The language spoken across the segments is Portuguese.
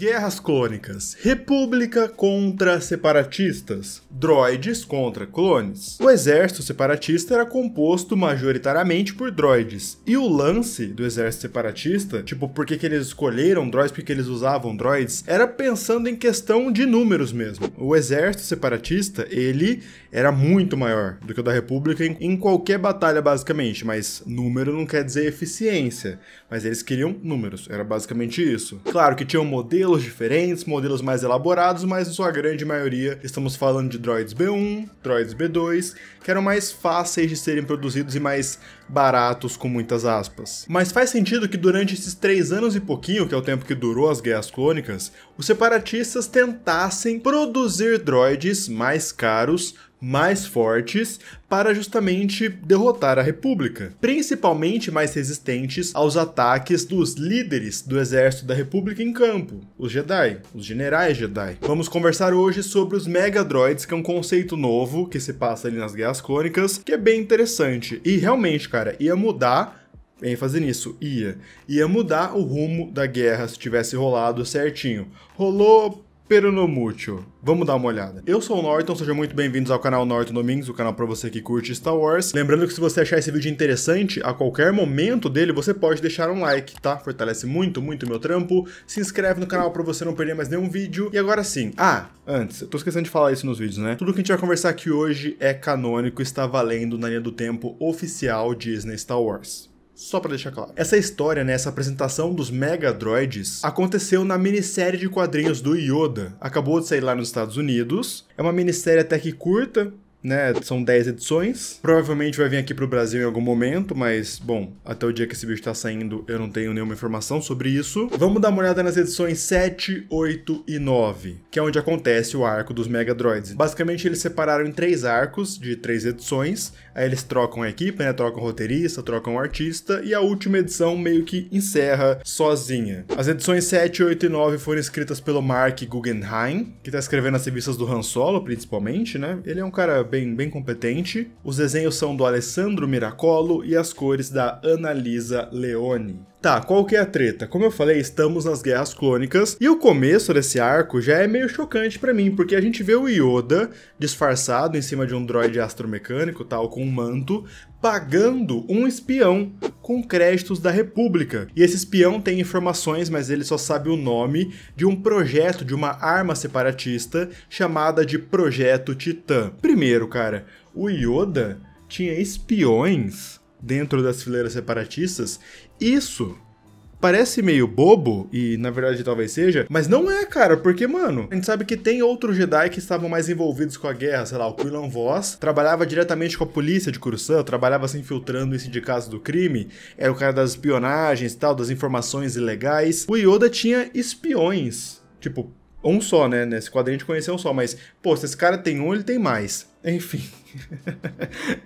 Guerras Clônicas, República contra separatistas, droides contra clones. O exército separatista era composto majoritariamente por droides, e o lance do exército separatista, tipo, por que, que eles escolheram droids, porque que eles usavam droids, era pensando em questão de números mesmo. O exército separatista, ele era muito maior do que o da República em, em qualquer batalha, basicamente. Mas número não quer dizer eficiência. Mas eles queriam números, era basicamente isso. Claro que tinham modelos diferentes, modelos mais elaborados, mas em sua grande maioria estamos falando de droids B1, droids B2, que eram mais fáceis de serem produzidos e mais baratos com muitas aspas. Mas faz sentido que durante esses três anos e pouquinho, que é o tempo que durou as guerras clônicas, os separatistas tentassem produzir droids mais caros mais fortes para justamente derrotar a República, principalmente mais resistentes aos ataques dos líderes do exército da República em campo, os Jedi, os generais Jedi. Vamos conversar hoje sobre os Megadroids, que é um conceito novo que se passa ali nas Guerras Clônicas, que é bem interessante. E realmente, cara, cara, ia mudar ênfase nisso, ia. Ia mudar o rumo da guerra se tivesse rolado certinho. Rolou Pero no mucho. Vamos dar uma olhada. Eu sou o Norton, sejam muito bem-vindos ao canal Norton Domingos, o canal para você que curte Star Wars. Lembrando que se você achar esse vídeo interessante, a qualquer momento dele você pode deixar um like, tá? Fortalece muito, muito meu trampo. Se inscreve no canal para você não perder mais nenhum vídeo. E agora sim. Ah, antes, eu tô esquecendo de falar isso nos vídeos, né? Tudo que a gente vai conversar aqui hoje é canônico, está valendo na linha do tempo oficial Disney Star Wars. Só para deixar claro. Essa história, né, essa apresentação dos Mega Droids, aconteceu na minissérie de quadrinhos do Yoda. Acabou de sair lá nos Estados Unidos. É uma minissérie até que curta, né? São 10 edições. Provavelmente vai vir aqui pro Brasil em algum momento, mas, bom, até o dia que esse vídeo tá saindo, eu não tenho nenhuma informação sobre isso. Vamos dar uma olhada nas edições 7, 8 e 9, que é onde acontece o arco dos Megadroids. Basicamente, eles separaram em três arcos de três edições, aí eles trocam a equipe, né? Trocam roteirista, trocam artista, e a última edição meio que encerra sozinha. As edições 7, 8 e 9 foram escritas pelo Mark Guggenheim, que tá escrevendo as revistas do Han Solo, principalmente, né? Ele é um cara bem, bem competente. Os desenhos são do Alessandro Miracolo e as cores da Analisa Leone. Tá, qual que é a treta? Como eu falei, estamos nas Guerras Clônicas e o começo desse arco já é meio chocante para mim, porque a gente vê o Yoda disfarçado em cima de um droide astromecânico, tal, com um manto, pagando um espião com créditos da República. E esse espião tem informações, mas ele só sabe o nome de um projeto de uma arma separatista chamada de Projeto Titã. Primeiro, cara, o Yoda tinha espiões dentro das fileiras separatistas, isso parece meio bobo, e na verdade talvez seja, mas não é, cara, porque, mano, a gente sabe que tem outros Jedi que estavam mais envolvidos com a guerra, sei lá, o Quillan Voss trabalhava diretamente com a polícia de Coruscant, trabalhava se infiltrando em sindicatos do crime, era o cara das espionagens e tal, das informações ilegais. O Yoda tinha espiões, tipo, um só, né? Nesse quadrinho a gente conheceu um só, mas, pô, se esse cara tem um, ele tem mais. Enfim.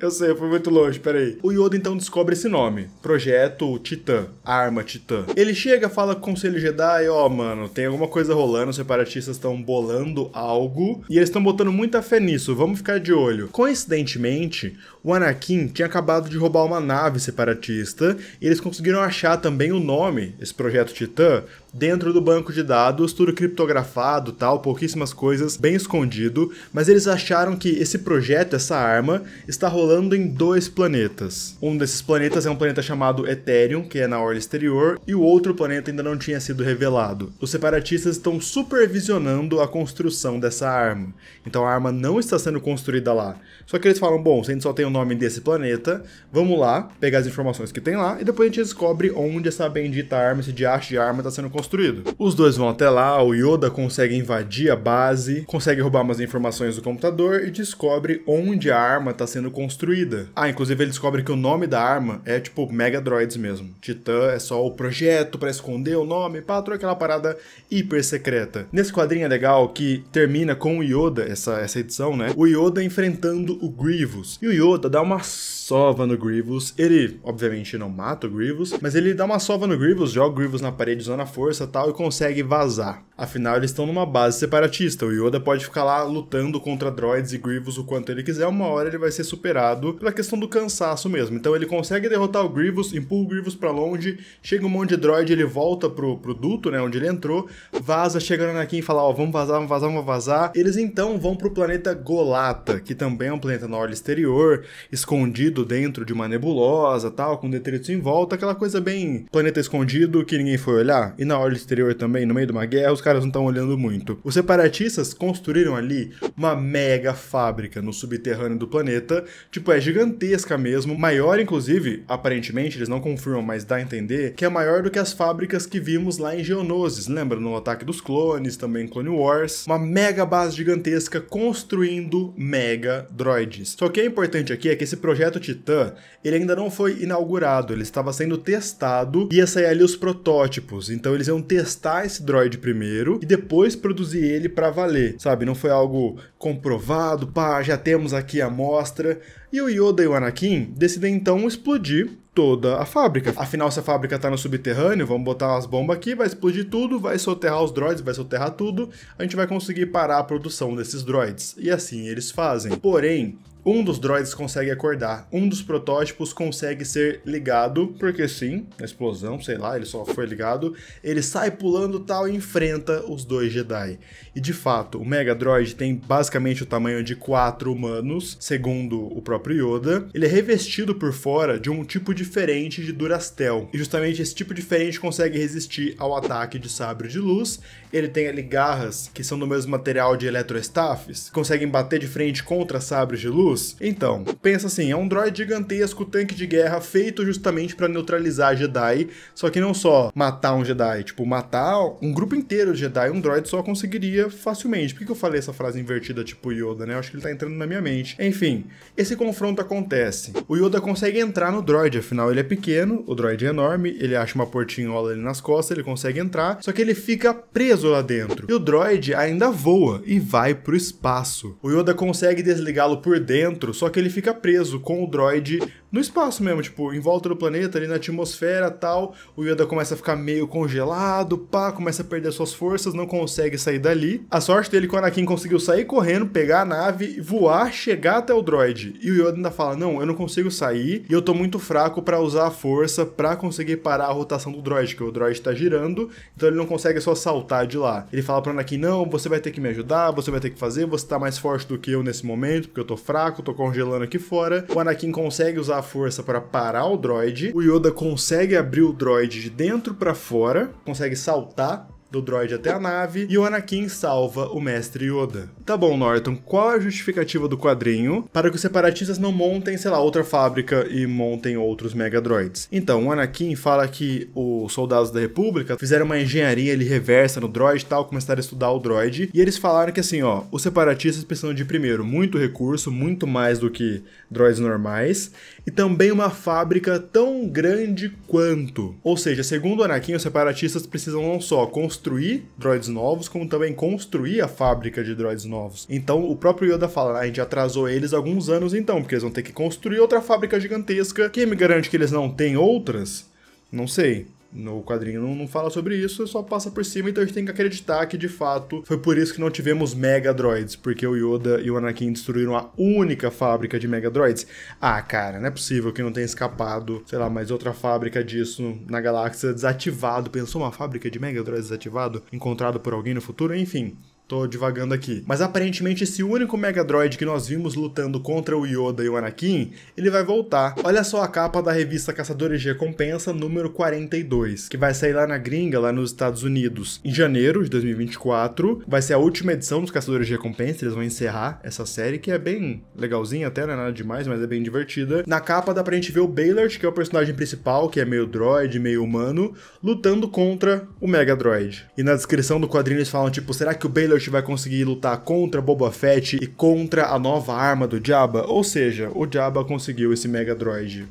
eu sei, eu fui muito longe, peraí. O Yoda então descobre esse nome: Projeto Titã, Arma Titã. Ele chega, fala com o Conselho Jedi: Ó, oh, mano, tem alguma coisa rolando, os separatistas estão bolando algo e eles estão botando muita fé nisso, vamos ficar de olho. Coincidentemente, o Anakin tinha acabado de roubar uma nave separatista e eles conseguiram achar também o nome, esse Projeto Titã, dentro do banco de dados, tudo criptografado tal, pouquíssimas coisas, bem escondido, mas eles acharam que esse projeto, essa arma, está rolando em dois planetas. Um desses planetas é um planeta chamado Ethereum, que é na orla exterior, e o outro planeta ainda não tinha sido revelado. Os separatistas estão supervisionando a construção dessa arma. Então a arma não está sendo construída lá. Só que eles falam, bom, se a gente só tem o nome desse planeta, vamos lá, pegar as informações que tem lá, e depois a gente descobre onde essa bendita arma, esse diacho de arma está sendo construído. Os dois vão até lá, o Yoda consegue invadir a base, consegue roubar umas informações do computador e descobre descobre onde a arma está sendo construída. Ah, inclusive ele descobre que o nome da arma é tipo Mega Droids mesmo. Titã é só o projeto para esconder o nome, pá, aquela parada hiper secreta. Nesse quadrinho é legal que termina com o Yoda, essa, essa edição, né? O Yoda enfrentando o Grievous. E o Yoda dá uma sova no Grievous. Ele, obviamente, não mata o Grievous, mas ele dá uma sova no Grievous, joga o Grievous na parede usando a força tal e consegue vazar. Afinal, eles estão numa base separatista. O Yoda pode ficar lá lutando contra droids e Grievous o quanto ele quiser, uma hora ele vai ser superado pela questão do cansaço mesmo. Então ele consegue derrotar o Grievous, empurra o Grievous pra longe, chega um monte de droid, ele volta pro, pro duto, né, onde ele entrou, vaza, chega no e fala, ó, oh, vamos vazar, vamos vazar, vamos vazar. Eles então vão pro planeta Golata, que também é um planeta na orla exterior, escondido dentro de uma nebulosa, tal, com detritos em volta, aquela coisa bem planeta escondido que ninguém foi olhar. E na orla exterior também, no meio de uma guerra, os caras não estão olhando muito. Os separatistas construíram ali uma mega fábrica no subterrâneo do planeta. Tipo, é gigantesca mesmo, maior inclusive, aparentemente, eles não confirmam, mas dá a entender, que é maior do que as fábricas que vimos lá em Geonosis, lembra? No Ataque dos Clones, também Clone Wars. Uma mega base gigantesca construindo mega droids. Só que é importante aqui é que esse projeto Titã, ele ainda não foi inaugurado, ele estava sendo testado, ia sair ali os protótipos, então eles iam testar esse droid primeiro e depois produzir ele para valer, sabe? Não foi algo comprovado, pá, já temos aqui a amostra. E o Yoda e o Anakin decidem então explodir toda a fábrica. Afinal, se a fábrica tá no subterrâneo, vamos botar as bombas aqui, vai explodir tudo, vai soterrar os droids, vai soterrar tudo, a gente vai conseguir parar a produção desses droids. E assim eles fazem. Porém, um dos droids consegue acordar, um dos protótipos consegue ser ligado, porque sim, na explosão, sei lá, ele só foi ligado. Ele sai pulando tal e enfrenta os dois Jedi. E de fato, o Mega Droid tem basicamente o tamanho de quatro humanos, segundo o próprio Yoda. Ele é revestido por fora de um tipo diferente de Durastel. E justamente esse tipo diferente consegue resistir ao ataque de sabre de luz. Ele tem ali garras que são do mesmo material de eletrostaffs, conseguem bater de frente contra sabres de luz então, pensa assim, é um droid gigantesco, tanque de guerra, feito justamente para neutralizar Jedi, só que não só matar um Jedi, tipo, matar um grupo inteiro de Jedi, um droid só conseguiria facilmente. Por que, que eu falei essa frase invertida tipo Yoda, né? Eu acho que ele tá entrando na minha mente. Enfim, esse confronto acontece. O Yoda consegue entrar no droid, afinal ele é pequeno, o droid é enorme, ele acha uma portinhola ali nas costas, ele consegue entrar, só que ele fica preso lá dentro. E o droid ainda voa e vai pro espaço. O Yoda consegue desligá-lo por dentro dentro, só que ele fica preso com o droid no espaço mesmo, tipo, em volta do planeta, ali na atmosfera tal. O Yoda começa a ficar meio congelado, pá, começa a perder suas forças, não consegue sair dali. A sorte dele com o Anakin conseguiu sair correndo, pegar a nave, voar, chegar até o droid. E o Yoda ainda fala: Não, eu não consigo sair e eu tô muito fraco para usar a força para conseguir parar a rotação do droid, que o droid tá girando, então ele não consegue só saltar de lá. Ele fala pro Anakin: Não, você vai ter que me ajudar, você vai ter que fazer, você tá mais forte do que eu nesse momento, porque eu tô fraco, tô congelando aqui fora. O Anakin consegue usar a força para parar o droid. O Yoda consegue abrir o droid de dentro para fora, consegue saltar do droid até a nave e o Anakin salva o mestre Yoda. Tá bom, Norton, qual é a justificativa do quadrinho para que os separatistas não montem, sei lá, outra fábrica e montem outros megadroids? Então, o Anakin fala que os soldados da República fizeram uma engenharia ali reversa no droid e tal, começaram a estudar o droid e eles falaram que assim, ó, os separatistas precisam de primeiro muito recurso, muito mais do que droids normais e também uma fábrica tão grande quanto. Ou seja, segundo o Anakin, os separatistas precisam não só construir construir droids novos, como também construir a fábrica de droids novos. Então o próprio Yoda fala, ah, a gente atrasou eles alguns anos então, porque eles vão ter que construir outra fábrica gigantesca. Quem me garante que eles não têm outras? Não sei no quadrinho não, fala sobre isso, só passa por cima, então a gente tem que acreditar que de fato foi por isso que não tivemos Mega Droids, porque o Yoda e o Anakin destruíram a única fábrica de Mega Droids. Ah, cara, não é possível que não tenha escapado, sei lá, mais outra fábrica disso na galáxia desativado. Pensou uma fábrica de Mega Droids desativado, encontrado por alguém no futuro? Enfim, Tô divagando aqui. Mas aparentemente esse único Megadroid que nós vimos lutando contra o Yoda e o Anakin, ele vai voltar. Olha só a capa da revista Caçadores de Recompensa número 42, que vai sair lá na gringa, lá nos Estados Unidos, em janeiro de 2024. Vai ser a última edição dos Caçadores de Recompensa, eles vão encerrar essa série, que é bem legalzinha até, não é nada demais, mas é bem divertida. Na capa dá pra gente ver o Baylord, que é o personagem principal, que é meio droid, meio humano, lutando contra o Megadroid. E na descrição do quadrinho eles falam, tipo, será que o Baylord Pilot vai conseguir lutar contra Boba Fett e contra a nova arma do Jabba, ou seja, o Jabba conseguiu esse Mega Droid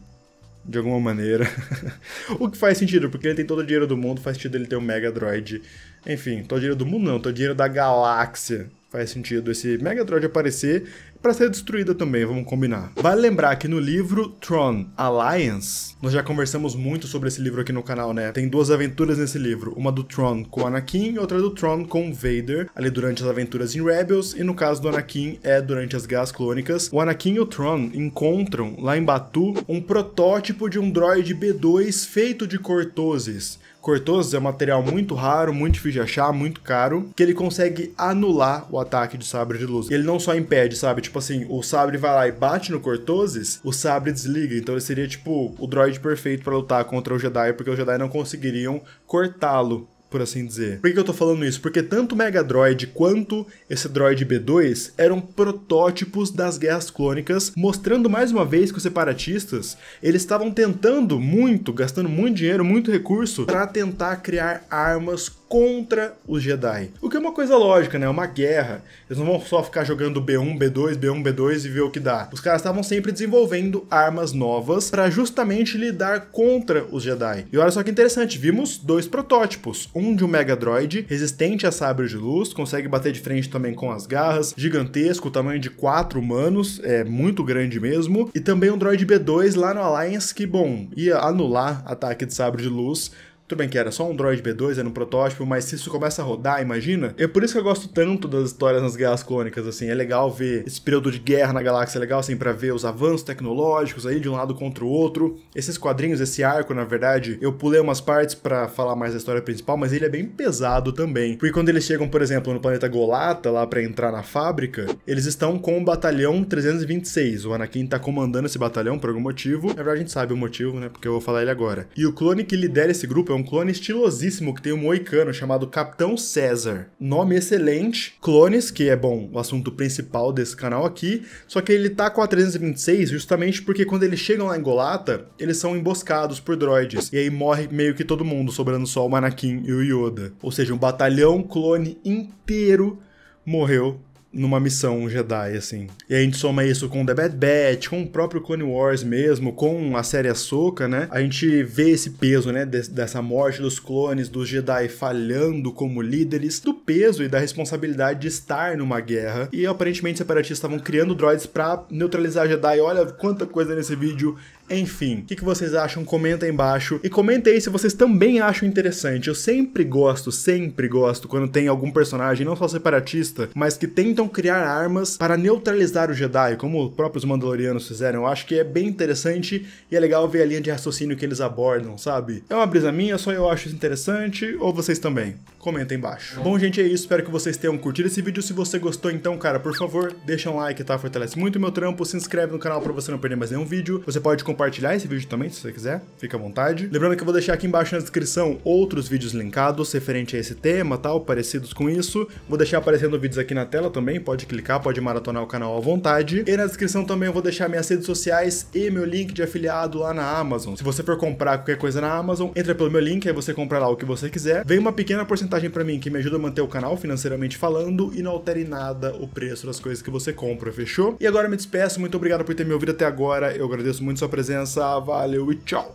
de alguma maneira. o que faz sentido, porque ele tem todo o dinheiro do mundo, faz sentido ele ter um Mega Droid. Enfim, todo o dinheiro do mundo não, todo o dinheiro da galáxia. Faz sentido esse Mega Droid aparecer para ser destruída também, vamos combinar. Vale lembrar que no livro Tron Alliance, nós já conversamos muito sobre esse livro aqui no canal, né? Tem duas aventuras nesse livro, uma do Tron com Anakin e outra do Tron com Vader, ali durante as aventuras em Rebels, e no caso do Anakin é durante as Guerras Clônicas. O Anakin e o Tron encontram lá em Batu um protótipo de um droid B2 feito de cortoses. Cortoses é um material muito raro, muito difícil de achar, muito caro, que ele consegue anular o ataque de sabre de luz. Ele não só impede, sabe, tipo, tipo assim, o Sabre vai lá e bate no Cortoses, o Sabre desliga. Então ele seria, tipo, o droid perfeito para lutar contra o Jedi, porque os Jedi não conseguiriam cortá-lo por assim dizer. Por que eu tô falando isso? Porque tanto o Mega Droid quanto esse Droid B2 eram protótipos das guerras clônicas, mostrando mais uma vez que os separatistas, eles estavam tentando muito, gastando muito dinheiro, muito recurso, para tentar criar armas contra os Jedi. O que é uma coisa lógica, né? É uma guerra. Eles não vão só ficar jogando B1, B2, B1, B2 e ver o que dá. Os caras estavam sempre desenvolvendo armas novas para justamente lidar contra os Jedi. E olha só que interessante, vimos dois protótipos, um de um Mega Droid resistente a sabre de luz, consegue bater de frente também com as garras, gigantesco, tamanho de quatro humanos, é muito grande mesmo, e também um droid B2 lá no Alliance que bom, ia anular ataque de sabre de luz tudo bem que era só um Droid B2, era um protótipo, mas se isso começa a rodar, imagina. É por isso que eu gosto tanto das histórias nas guerras clônicas, assim. É legal ver esse período de guerra na galáxia, é legal, assim, pra ver os avanços tecnológicos aí de um lado contra o outro. Esses quadrinhos, esse arco, na verdade, eu pulei umas partes para falar mais da história principal, mas ele é bem pesado também. Porque quando eles chegam, por exemplo, no planeta Golata, lá para entrar na fábrica, eles estão com o batalhão 326. O Anakin tá comandando esse batalhão por algum motivo. Na verdade, a gente sabe o motivo, né? Porque eu vou falar ele agora. E o clone que lidera esse grupo é um um clone estilosíssimo que tem um moicano chamado Capitão César. Nome excelente, clones, que é, bom, o assunto principal desse canal aqui, só que ele tá com a 326 justamente porque quando eles chegam lá em Golata, eles são emboscados por droids, e aí morre meio que todo mundo, sobrando só o Manakin e o Yoda. Ou seja, um batalhão clone inteiro morreu numa missão Jedi, assim. E a gente soma isso com The Bad Batch, com o próprio Clone Wars mesmo, com a série Ahsoka, né? A gente vê esse peso, né? De dessa morte dos clones, dos Jedi falhando como líderes, do peso e da responsabilidade de estar numa guerra. E aparentemente os separatistas estavam criando droids para neutralizar Jedi. Olha quanta coisa nesse vídeo enfim, o que, vocês acham? Comenta aí embaixo. E comenta aí se vocês também acham interessante. Eu sempre gosto, sempre gosto, quando tem algum personagem, não só separatista, mas que tentam criar armas para neutralizar o Jedi, como os próprios Mandalorianos fizeram. Eu acho que é bem interessante e é legal ver a linha de raciocínio que eles abordam, sabe? É uma brisa minha, só eu acho interessante, ou vocês também? comenta embaixo. Bom, gente, é isso. Espero que vocês tenham curtido esse vídeo. Se você gostou, então, cara, por favor, deixa um like, tá? Fortalece muito o meu trampo. Se inscreve no canal pra você não perder mais nenhum vídeo. Você pode compartilhar esse vídeo também, se você quiser. Fica à vontade. Lembrando que eu vou deixar aqui embaixo na descrição outros vídeos linkados referente a esse tema, tal, parecidos com isso. Vou deixar aparecendo vídeos aqui na tela também. Pode clicar, pode maratonar o canal à vontade. E na descrição também eu vou deixar minhas redes sociais e meu link de afiliado lá na Amazon. Se você for comprar qualquer coisa na Amazon, entra pelo meu link, aí você compra lá o que você quiser. Vem uma pequena porcentagem vantagem para mim, que me ajuda a manter o canal financeiramente falando e não altere em nada o preço das coisas que você compra, fechou? E agora me despeço, muito obrigado por ter me ouvido até agora, eu agradeço muito sua presença, valeu e tchau!